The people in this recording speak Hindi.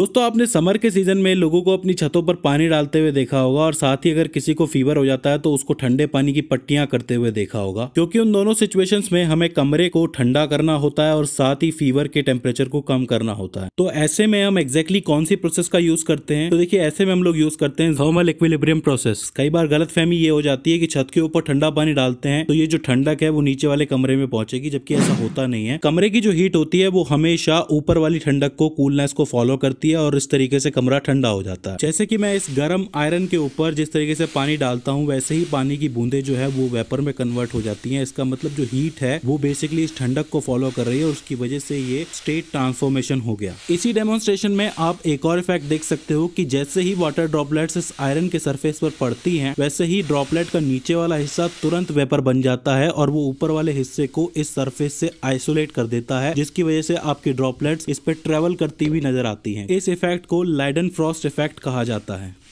दोस्तों आपने समर के सीजन में लोगों को अपनी छतों पर पानी डालते हुए देखा होगा और साथ ही अगर किसी को फीवर हो जाता है तो उसको ठंडे पानी की पट्टियां करते हुए देखा होगा क्योंकि उन दोनों सिचुएशंस में हमें कमरे को ठंडा करना होता है और साथ ही फीवर के टेम्परेचर को कम करना होता है तो ऐसे में हम एग्जैक्टली कौन सी प्रोसेस का यूज करते हैं तो देखिये ऐसे में हम लोग यूज करते हैं थर्मल इक्विलिब्रियम प्रोसेस कई बार गलत फहमी ये हो जाती है कि छत के ऊपर ठंडा पानी डालते हैं तो ये जो ठंडक है वो नीचे वाले कमरे में पहुंचेगी जबकि ऐसा होता नहीं है कमरे की जो हीट होती है वो हमेशा ऊपर वाली ठंडक को कूलनेस को फॉलो करती है जाती है और इस तरीके से कमरा ठंडा हो जाता है जैसे कि मैं इस गर्म आयरन के ऊपर जिस तरीके से पानी डालता हूँ वैसे ही पानी की बूंदे जो है वो वेपर में कन्वर्ट हो जाती है इसका मतलब जो हीट है वो बेसिकली इस ठंडक को फॉलो कर रही है और उसकी वजह से ये स्टेट ट्रांसफॉर्मेशन हो गया इसी डेमोन्स्ट्रेशन में आप एक और इफेक्ट देख सकते हो कि जैसे ही वाटर ड्रॉपलेट्स इस आयरन के सरफेस पर पड़ती हैं वैसे ही ड्रॉपलेट का नीचे वाला हिस्सा तुरंत वेपर बन जाता है और वो ऊपर वाले हिस्से को इस सरफेस से आइसोलेट कर देता है जिसकी वजह से आपकी ड्रॉपलेट्स इस पर ट्रेवल करती हुई नजर आती है इस इफ़ेक्ट को लाइडन फ्रॉस्ट इफ़ेक्ट कहा जाता है